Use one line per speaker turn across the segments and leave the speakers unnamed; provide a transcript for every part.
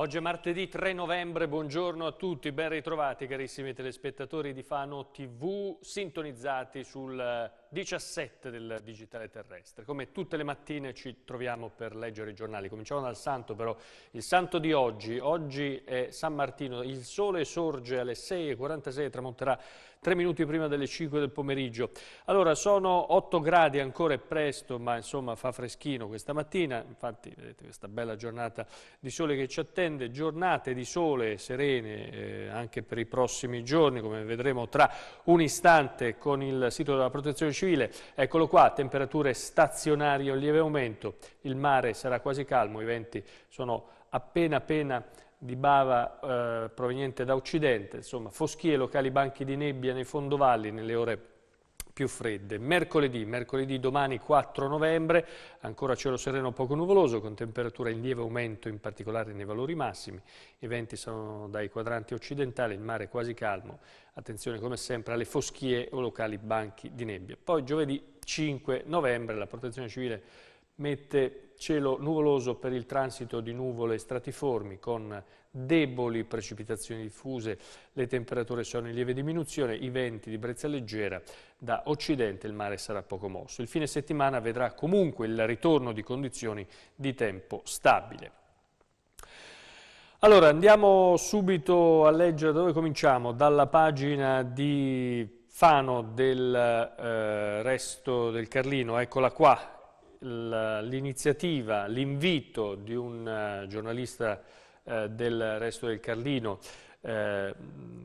Oggi è martedì 3 novembre, buongiorno a tutti, ben ritrovati carissimi telespettatori di Fano TV sintonizzati sul eh, 17 del digitale terrestre. Come tutte le mattine ci troviamo per leggere i giornali. Cominciamo dal santo però, il santo di oggi. Oggi è San Martino, il sole sorge alle 6.46, tramonterà tre minuti prima delle 5 del pomeriggio. Allora, sono 8 gradi, ancora è presto, ma insomma fa freschino questa mattina. Infatti, vedete questa bella giornata di sole che ci attende. Giornate di sole serene eh, anche per i prossimi giorni, come vedremo tra un istante con il sito della protezione civile. Eccolo qua, temperature stazionarie, un lieve aumento, il mare sarà quasi calmo, i venti sono appena appena di bava eh, proveniente da occidente, insomma foschie, locali banchi di nebbia nei fondovalli nelle ore più fredde. Mercoledì, mercoledì domani 4 novembre, ancora cielo sereno poco nuvoloso con temperatura in lieve aumento in particolare nei valori massimi. I venti sono dai quadranti occidentali, il mare quasi calmo. Attenzione come sempre alle foschie o locali banchi di nebbia. Poi giovedì 5 novembre la protezione civile mette cielo nuvoloso per il transito di nuvole stratiformi con deboli precipitazioni diffuse, le temperature sono in lieve diminuzione, i venti di brezza leggera, da occidente il mare sarà poco mosso. Il fine settimana vedrà comunque il ritorno di condizioni di tempo stabile. Allora andiamo subito a leggere dove cominciamo, dalla pagina di Fano del eh, resto del Carlino, eccola qua, l'iniziativa, l'invito di un eh, giornalista eh, del Resto del Carlino, eh,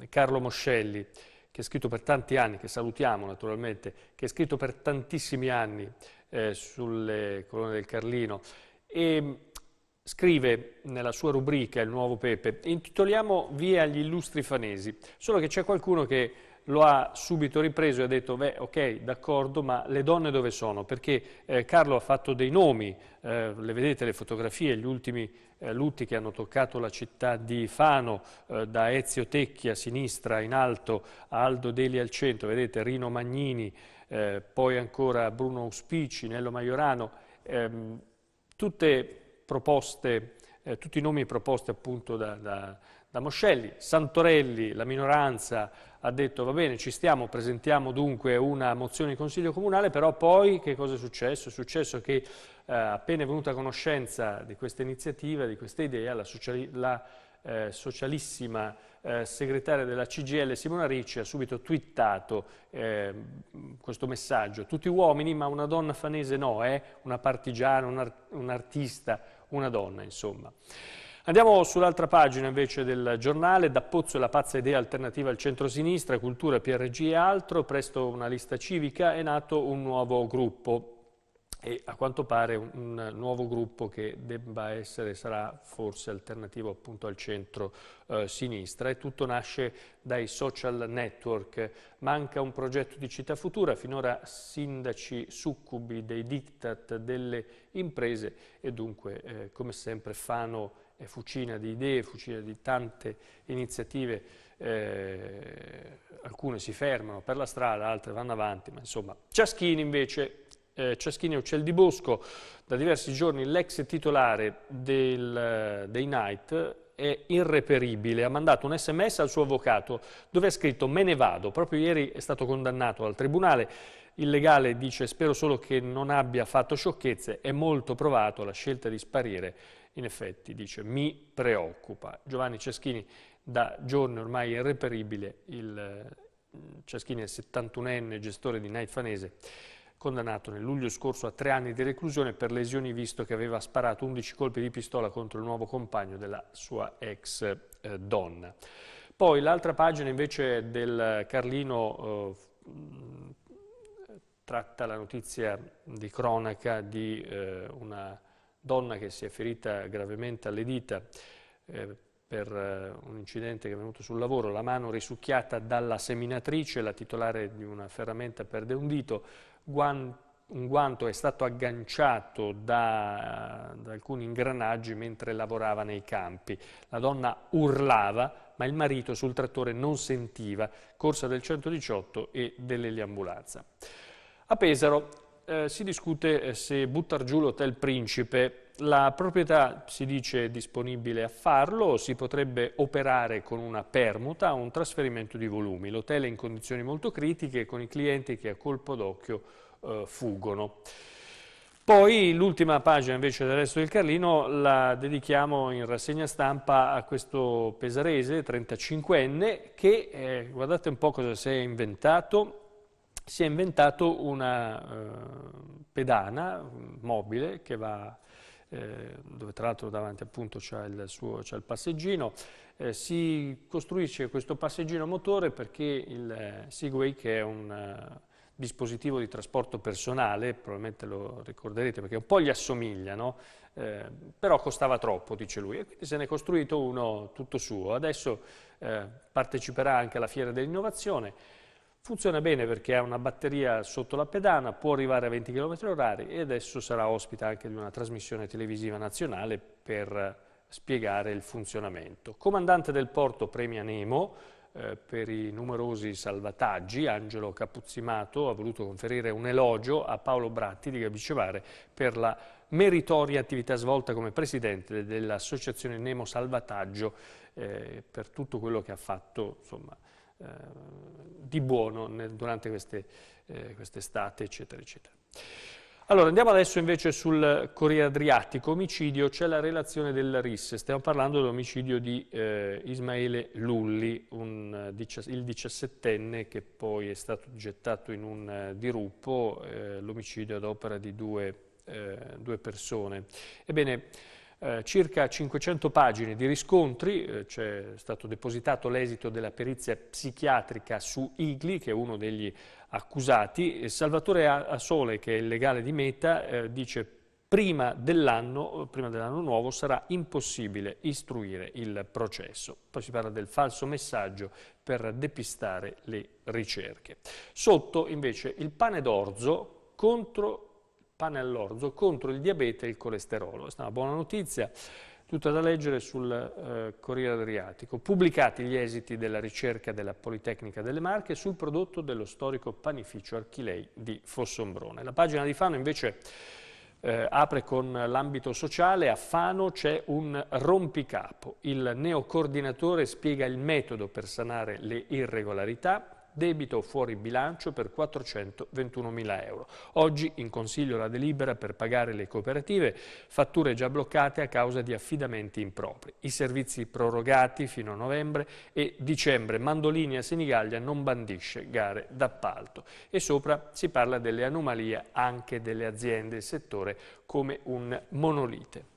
Carlo Moscelli, che ha scritto per tanti anni, che salutiamo naturalmente, che è scritto per tantissimi anni eh, sulle colonne del Carlino e scrive nella sua rubrica Il Nuovo Pepe, intitoliamo Via agli illustri fanesi, solo che c'è qualcuno che lo ha subito ripreso e ha detto, beh, ok, d'accordo, ma le donne dove sono? Perché eh, Carlo ha fatto dei nomi, eh, le vedete le fotografie, gli ultimi eh, lutti che hanno toccato la città di Fano, eh, da Ezio Tecchi a sinistra, in alto, a Aldo Deli al centro, vedete Rino Magnini, eh, poi ancora Bruno Auspici, Nello Maiorano, ehm, tutte proposte eh, tutti i nomi proposti appunto da, da, da, Moscelli. Santorelli, la minoranza, ha detto va bene, ci stiamo, presentiamo dunque una mozione in Consiglio Comunale, però poi che cosa è successo? È successo che eh, appena è venuta a conoscenza di questa iniziativa, di questa idea, la, sociali la eh, socialissima eh, segretaria della CGL Simona Ricci ha subito twittato eh, questo messaggio tutti uomini ma una donna fanese no, è eh? una partigiana, un, art un artista una donna, insomma. Andiamo sull'altra pagina invece del giornale, da Pozzo e la pazza idea alternativa al centrosinistra, cultura, PRG e altro, presto una lista civica è nato un nuovo gruppo e a quanto pare un, un, nuovo gruppo che debba essere, sarà forse alternativo appunto al centro-sinistra eh, e tutto nasce dai social network. Manca un progetto di città futura, finora sindaci succubi dei diktat delle imprese e dunque eh, come sempre Fano è fucina di idee, fucina di tante iniziative, eh, alcune si fermano per la strada, altre vanno avanti, ma insomma Ciaschini invece eh, Ciaschini e Uccel di Bosco. Da diversi giorni l'ex titolare del, eh, dei Night è irreperibile, ha mandato un sms al suo avvocato dove ha scritto me ne vado, proprio ieri è stato condannato al tribunale, il legale dice spero solo che non abbia fatto sciocchezze, è molto provato la scelta di sparire, in effetti dice mi preoccupa. Giovanni Ceschini da giorni ormai irreperibile, il eh, Ceschini è il 71enne gestore di Night Fanese, condannato nel luglio scorso a tre anni di reclusione per lesioni visto che aveva sparato 11 colpi di pistola contro il nuovo compagno della sua ex eh, donna. Poi l'altra pagina invece del Carlino eh, tratta la notizia di cronaca di eh, una donna che si è ferita gravemente alle dita eh, per eh, un incidente che è venuto sul lavoro, la mano risucchiata dalla seminatrice, la titolare di una ferramenta perde un dito, un guanto è stato agganciato da, da alcuni ingranaggi mentre lavorava nei campi. La donna urlava, ma il marito sul trattore non sentiva, corsa del 118 e dell'eliambulanza. A Pesaro eh, si discute eh, se buttar giù l'Hotel Principe la proprietà si dice disponibile a farlo, si potrebbe operare con una permuta o un trasferimento di volumi. L'hotel è in condizioni molto critiche con i clienti che a colpo d'occhio eh, fugono. Poi l'ultima pagina invece del resto del Carlino la dedichiamo in rassegna stampa a questo pesarese 35enne che, eh, guardate un po' cosa si è inventato, si è inventato una eh, pedana mobile che va eh, dove tra l'altro davanti appunto c'è il, il, passeggino. Eh, si costruisce questo passeggino motore perché il eh, Segway, che è un eh, dispositivo di trasporto personale, probabilmente lo ricorderete perché un po' gli assomiglia, no? eh, però costava troppo, dice lui, e quindi se ne è costruito uno tutto suo. Adesso parteciperà anche alla Fiera dell'Innovazione Funziona bene perché ha una batteria sotto la pedana, può arrivare a 20 km h e adesso sarà ospite anche di una trasmissione televisiva nazionale per eh, spiegare il funzionamento. Comandante del porto Premia Nemo, eh, per i numerosi salvataggi, Angelo Capuzzimato ha voluto conferire un elogio a Paolo Bratti di Gabicevare per la meritoria attività svolta come presidente dell'associazione Nemo Salvataggio eh, per tutto quello che ha fatto insomma, eh, di buono nel, durante quest'estate, eh, quest eccetera, eccetera. Allora, andiamo adesso invece sul Corriere Adriatico, omicidio, c'è la relazione della RIS, stiamo parlando dell'omicidio di eh, Ismaele Lulli, un, eh, il 17enne che poi è stato gettato in un eh, diruppo, l'omicidio ad opera di due, due persone. Ebbene, eh, circa 500 pagine di riscontri, eh, c'è stato depositato l'esito della perizia psichiatrica su Igli, che è uno degli accusati, e Salvatore Asole, che è il legale di Meta, eh, dice prima dell'anno dell nuovo sarà impossibile istruire il processo. Poi si parla del falso messaggio per depistare le ricerche. Sotto invece il pane d'orzo contro pane all'orzo contro il diabete e il colesterolo. Questa è una buona notizia, tutta da leggere sul eh, Corriere Adriatico. Pubblicati gli esiti della ricerca della Politecnica delle Marche sul prodotto dello storico panificio Archilei di Fossombrone. La pagina di Fano invece eh, apre con l'ambito sociale, a Fano c'è un rompicapo. Il neocoordinatore spiega il metodo per sanare le irregolarità, debito fuori bilancio per 421.000 euro. Oggi in Consiglio la delibera per pagare le cooperative, fatture già bloccate a causa di affidamenti impropri. I servizi prorogati fino a novembre e dicembre. Mandolini a Senigallia non bandisce gare d'appalto. E sopra si parla delle anomalie anche delle aziende, il settore come un monolite.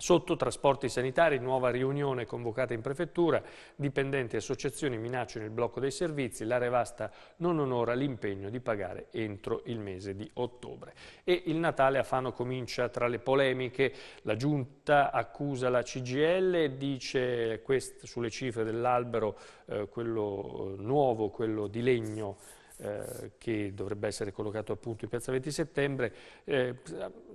Sotto trasporti sanitari, nuova riunione convocata in prefettura, dipendenti e associazioni minacciano il blocco dei servizi, l'area vasta non onora l'impegno di pagare entro il mese di ottobre. E il Natale a Fano comincia tra le polemiche, la Giunta accusa la CGL, dice quest, sulle cifre dell'albero, eh, quello eh, nuovo, quello di legno, eh, che dovrebbe essere collocato appunto in piazza 20 settembre, eh,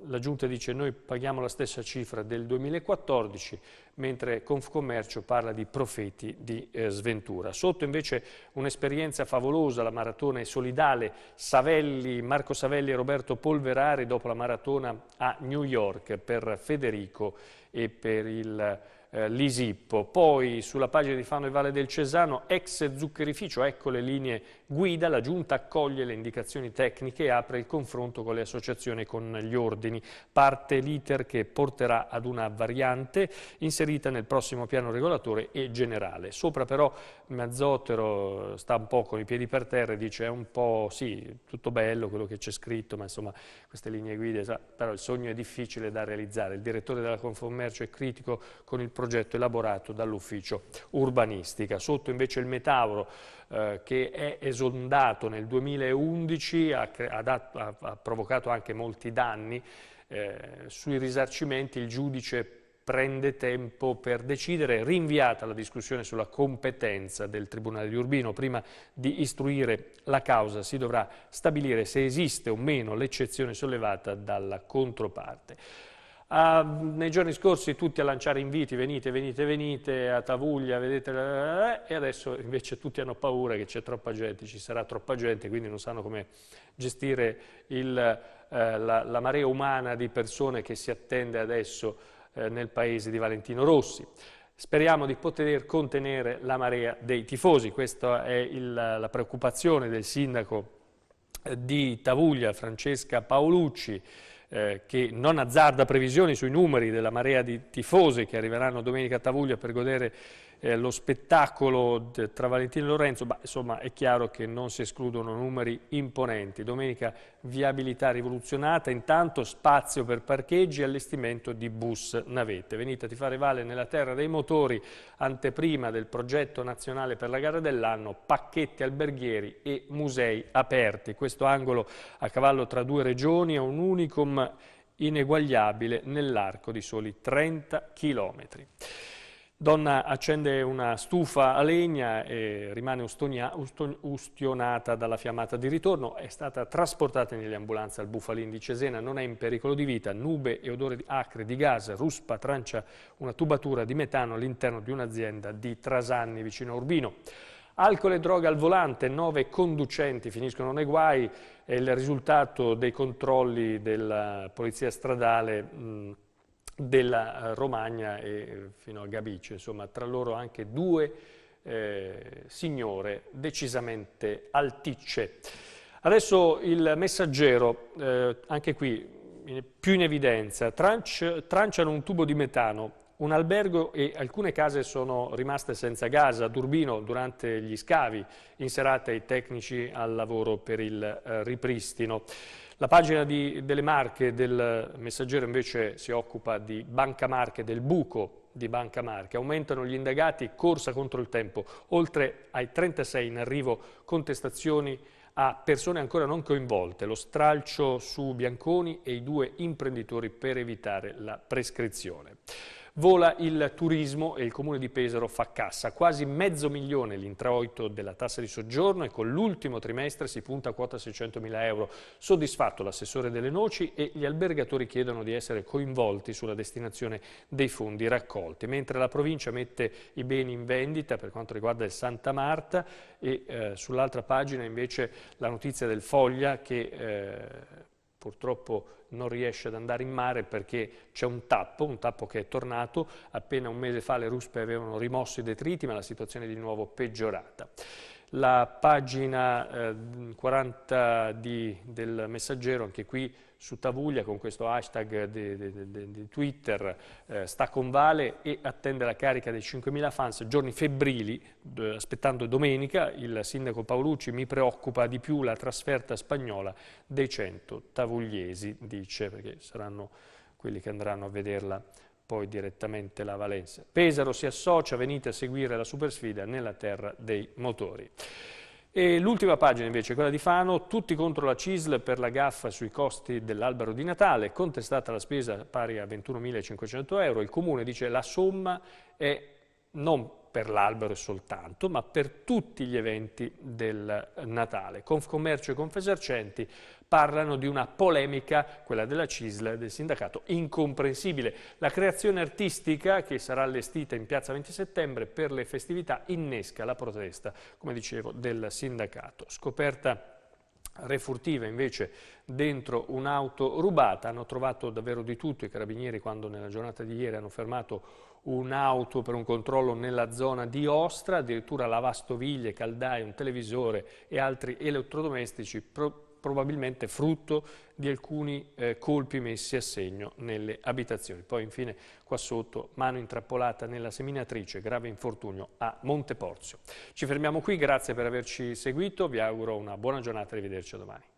la Giunta dice noi paghiamo la stessa cifra del 2014, mentre Confcommercio parla di profeti di eh, sventura. Sotto invece un'esperienza favolosa, la maratona è solidale, Savelli, Marco Savelli e Roberto Polverari dopo la maratona a New York per Federico e per il eh, l'Isippo. Poi sulla pagina di Fano e Valle del Cesano, ex zuccherificio, ecco le linee guida, la Giunta accoglie le indicazioni tecniche e apre il confronto con le associazioni e con gli ordini. Parte l'iter che porterà ad una variante inserita nel prossimo piano regolatore e generale. Sopra però Mazzotero sta un po' con i piedi per terra e dice è un po' sì, tutto bello quello che c'è scritto, ma insomma queste linee guida, però il sogno è difficile da realizzare. Il direttore della Confommercio è critico con il progetto elaborato dall'ufficio urbanistica. Sotto invece il Metauro eh, che è esondato nel 2011, ha, ha, dato, ha, ha provocato anche molti danni. Eh, sui risarcimenti il giudice prende tempo per decidere, rinviata la discussione sulla competenza del Tribunale di Urbino. Prima di istruire la causa si dovrà stabilire se esiste o meno l'eccezione sollevata dalla controparte. Uh, nei giorni scorsi tutti a lanciare inviti, venite, venite, venite, a Tavuglia, vedete, eh, eh, e adesso invece tutti hanno paura che c'è troppa gente, ci sarà troppa gente, quindi non sanno come gestire il, eh, la, la, marea umana di persone che si attende adesso eh, nel paese di Valentino Rossi. Speriamo di poter contenere la marea dei tifosi, questa è il, la preoccupazione del sindaco eh, di Tavuglia, Francesca Paolucci, eh, che non azzarda previsioni sui numeri della marea di tifosi che arriveranno domenica a Tavuglia per godere eh, lo spettacolo tra Valentino e Lorenzo, ma insomma è chiaro che non si escludono numeri imponenti. Domenica viabilità rivoluzionata, intanto spazio per parcheggi e allestimento di bus navette. Venite a fare Vale nella terra dei motori, anteprima del progetto nazionale per la gara dell'anno, pacchetti alberghieri e musei aperti. Questo angolo a cavallo tra due regioni è un unicum ineguagliabile nell'arco di soli 30 chilometri. Donna accende una stufa a legna e rimane ustonia, uston, ustionata dalla fiammata di ritorno. È stata trasportata nell'ambulanza al Bufalin di Cesena, non è in pericolo di vita. Nube e odore acre di gas, ruspa trancia una tubatura di metano all'interno di un'azienda di Trasanni vicino a Urbino. Alcol e droga al volante, nove conducenti finiscono nei guai. È il risultato dei controlli della polizia stradale. Mh, della eh, Romagna e eh, fino a Gabice, insomma tra loro anche due eh, signore decisamente alticce. Adesso il messaggero, eh, anche qui più in evidenza, Tranc, tranciano un tubo di metano, un albergo e alcune case sono rimaste senza gas a Durbino durante gli scavi, in serata i tecnici al lavoro per il eh, ripristino. La pagina di, delle marche del messaggero invece si occupa di Banca Marche, del buco di Banca Marche. Aumentano gli indagati, corsa contro il tempo. Oltre ai 36 in arrivo contestazioni a persone ancora non coinvolte, lo stralcio su Bianconi e i due imprenditori per evitare la prescrizione. Vola il turismo e il comune di Pesaro fa cassa. Quasi mezzo milione l'introito della tassa di soggiorno e con l'ultimo trimestre si punta a quota 600 mila euro. Soddisfatto l'assessore delle noci e gli albergatori chiedono di essere coinvolti sulla destinazione dei fondi raccolti. Mentre la provincia mette i beni in vendita per quanto riguarda il Santa Marta e eh, sull'altra pagina invece la notizia del Foglia che... Eh, purtroppo non riesce ad andare in mare perché c'è un tappo, un tappo che è tornato, appena un mese fa le ruspe avevano rimosso i detriti ma la situazione è di nuovo peggiorata la pagina eh, 40 di, del messaggero, anche qui su Tavuglia con questo hashtag di, di, di Twitter, eh, sta con Vale e attende la carica dei 5.000 fans, giorni febbrili, eh, aspettando domenica, il sindaco Paolucci mi preoccupa di più la trasferta spagnola dei 100 tavugliesi, dice, perché saranno quelli che andranno a vederla poi direttamente la Valenza. Pesaro si associa, venite a seguire la super sfida nella terra dei motori. l'ultima pagina invece, quella di Fano, tutti contro la CISL per la gaffa sui costi dell'albero di Natale, contestata la spesa pari a 21.500 euro, il Comune dice la somma è non per l'albero soltanto, ma per tutti gli eventi del Natale. Confcommercio e Confesercenti parlano di una polemica, quella della CISL del sindacato, incomprensibile. La creazione artistica che sarà allestita in piazza 20 settembre per le festività innesca la protesta, come dicevo, del sindacato. Scoperta refurtiva invece dentro un'auto rubata, hanno trovato davvero di tutto i carabinieri quando nella giornata di ieri hanno fermato un'auto per un controllo nella zona di Ostra, addirittura lavastoviglie, caldaie, un televisore e altri elettrodomestici pro probabilmente frutto di alcuni eh, colpi messi a segno nelle abitazioni. Poi infine qua sotto mano intrappolata nella seminatrice, grave infortunio a Monteporzio. Ci fermiamo qui, grazie per averci seguito, vi auguro una buona giornata, arrivederci a domani.